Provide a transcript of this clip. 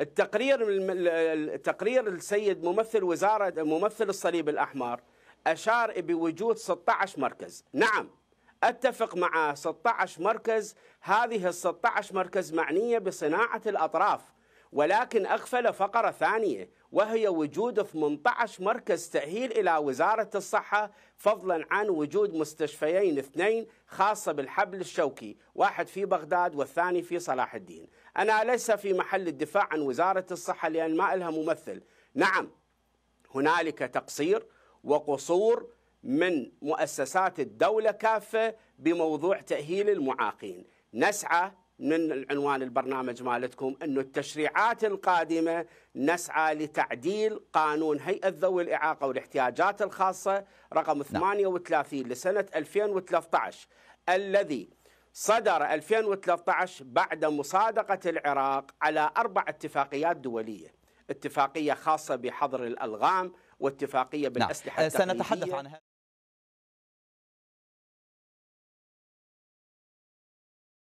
التقرير التقرير السيد ممثل وزاره ممثل الصليب الاحمر اشار بوجود 16 مركز، نعم اتفق مع 16 مركز، هذه ال 16 مركز معنيه بصناعه الاطراف ولكن أغفل فقرة ثانية وهي وجود 18 مركز تأهيل إلى وزارة الصحة فضلا عن وجود مستشفيين اثنين خاصة بالحبل الشوكي واحد في بغداد والثاني في صلاح الدين أنا ليس في محل الدفاع عن وزارة الصحة لأن ما لها ممثل نعم هنالك تقصير وقصور من مؤسسات الدولة كافة بموضوع تأهيل المعاقين نسعى من عنوان البرنامج مالتكم انه التشريعات القادمه نسعى لتعديل قانون هيئه ذوي الاعاقه والاحتياجات الخاصه رقم 38 نعم. لسنه 2013 الذي صدر 2013 بعد مصادقه العراق على اربع اتفاقيات دوليه اتفاقيه خاصه بحظر الالغام واتفاقيه نعم. بالاسلحه نعم. سنتحدث عنها